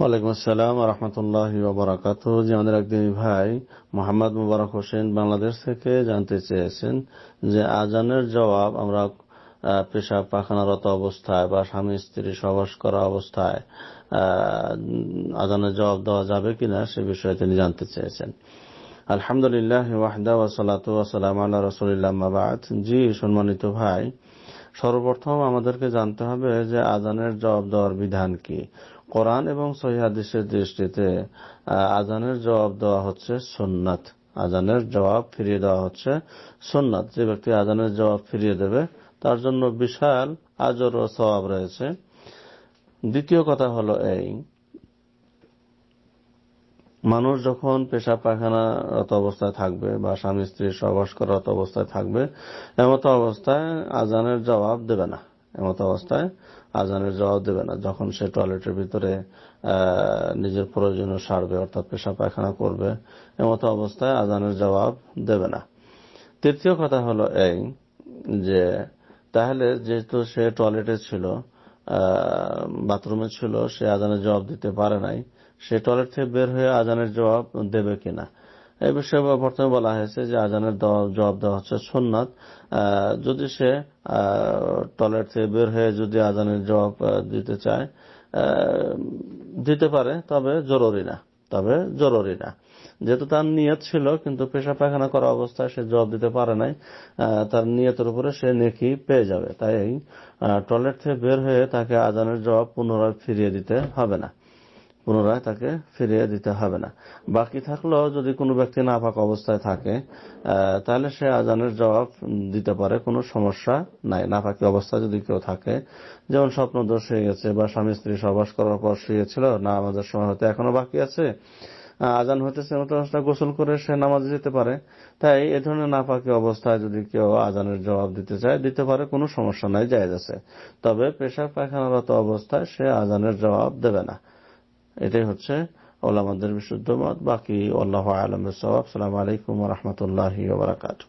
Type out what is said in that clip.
ওয়ালাইকুম আসসালাম রহমতুল্লাহ বারাকাত যে একদিন ভাই মোহাম্মদ মুবারক হোসেন বাংলাদেশ থেকে জানতে চেয়েছেন যে আজানের জবাব আমরা পেশা পাখানারত অবস্থায় বা স্বামী স্ত্রী সবাস করা অবস্থায় আজানের জবাব দেওয়া যাবে কিনা সে বিষয়ে তিনি জানতে চেয়েছেন আলহামদুলিল্লাহ ওয়াহদা ওয়াসালাত ওয়াসালাম আল্লাহ রসুলিল্লাহ মাবাদ জি সম্মানিত ভাই সর্বপ্রথম আমাদেরকে জানতে হবে যে আজানের জবাব দেওয়ার বিধান কি কোরআন এবং সহিদের দৃষ্টিতে আজানের জবাব দেওয়া হচ্ছে সোননাথ আজানের জবাব ফিরিয়ে দেওয়া হচ্ছে সোননাথ যে ব্যক্তি আজানের জবাব ফিরিয়ে দেবে তার জন্য বিশাল আজর ও স্বভাব রয়েছে দ্বিতীয় কথা হলো এই মানুষ যখন পেশা পায়খানারত অবস্থায় থাকবে বা স্বামী স্ত্রী সহবাস অবস্থায় থাকবে এমত অবস্থায় আজানের জবাব দেবে না এমত অবস্থায় আজানের জবাব দেবে না যখন সে টয়লেটের ভিতরে নিজের প্রয়োজনীয় সারবে অর্থাৎ পেশা পায়খানা করবে এমত অবস্থায় আজানের জবাব দেবে না তৃতীয় কথা হলো এই যে তাহলে যেহেতু সে টয়লেটে ছিল বাথরুমে ছিল সে আজানের জবাব দিতে পারে নাই সে টয়লেট থেকে বের হয়ে আজানের জবাব দেবে কিনা এই বিষয়ে প্রথমে বলা হয়েছে যে আজানের জবাব দেওয়া হচ্ছে সোননাথ যদি সে টয়লেট থেকে বের হয়ে যদি আজানের জবাব দিতে চায় দিতে পারে তবে জরুরি না তবে জরুরি না যেহেতু তার নিয়ত ছিল কিন্তু পেশা পায়খানা করা অবস্থায় সে জবাব দিতে পারে নাই তার নিয়তের উপরে সে নেকি পেয়ে যাবে তাই টয়লেট থেকে বের হয়ে তাকে আজানের জবাব পুনরায় ফিরিয়ে দিতে হবে না পুনরায় তাকে ফিরিয়ে দিতে হবে না বাকি থাকলেও যদি কোনো ব্যক্তি নাপাক অবস্থায় থাকে তাহলে সে আজানের জবাব দিতে পারে কোনো সমস্যা নাই নাপাকি অবস্থায় যদি কেউ থাকে যেমন স্বপ্ন দোষ হয়ে গেছে বা স্বামী স্ত্রী সবাস করার পর শুয়েছিল না আমাদের সময় হতে এখনো বাকি আছে আজান হইতেছে মতো গোসল করে সে নামাজে যেতে পারে তাই এ ধরনের নাপাকি অবস্থায় যদি কেউ আজানের জবাব দিতে চায় দিতে পারে কোনো সমস্যা নাই যায় আছে তবে পেশাব পায়খানারত অবস্থায় সে আজানের জবাব দেবে না এটাই হচ্ছে ওলামাদের বিশুদ্ধ মত বাকি আল্লাহ আলমের সবাব সালাম আলাইকুম রহমতুল্লাহ বারাকাতু